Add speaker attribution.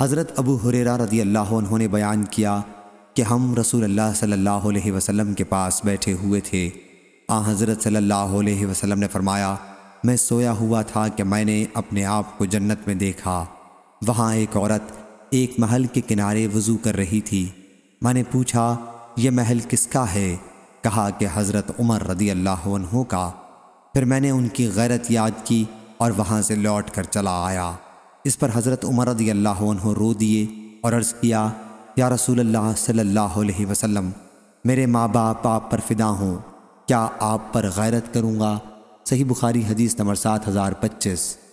Speaker 1: हज़रत अबू हुरेरा रदी अल्लाह उन्होंने बयान किया कि हम रसूल अल्लाह सल्लल्लाहु अलैहि वसल्लम के पास बैठे हुए थे आ हज़रत सल्लल्लाहु अलैहि वसल्लम ने फरमाया मैं सोया हुआ था कि मैंने अपने आप को जन्नत में देखा वहाँ एक औरत एक महल के किनारे वज़ू कर रही थी मैंने पूछा यह महल किसका है कहा कि हज़रत उमर रदी अल्लाह का फिर मैंने उनकी गैरत याद की और वहाँ से लौट कर चला आया इस पर हज़रत उमर रदी अल्लाह रो दिए और अर्ज़ किया या रसूल अल्लाह सल्लल्लाहु अलैहि वसल्लम मेरे माँ बाप आप पर फ़िदा हों क्या आप पर गैरत करूँगा सही बुखारी हदीस नंबर सात हज़ार पच्चीस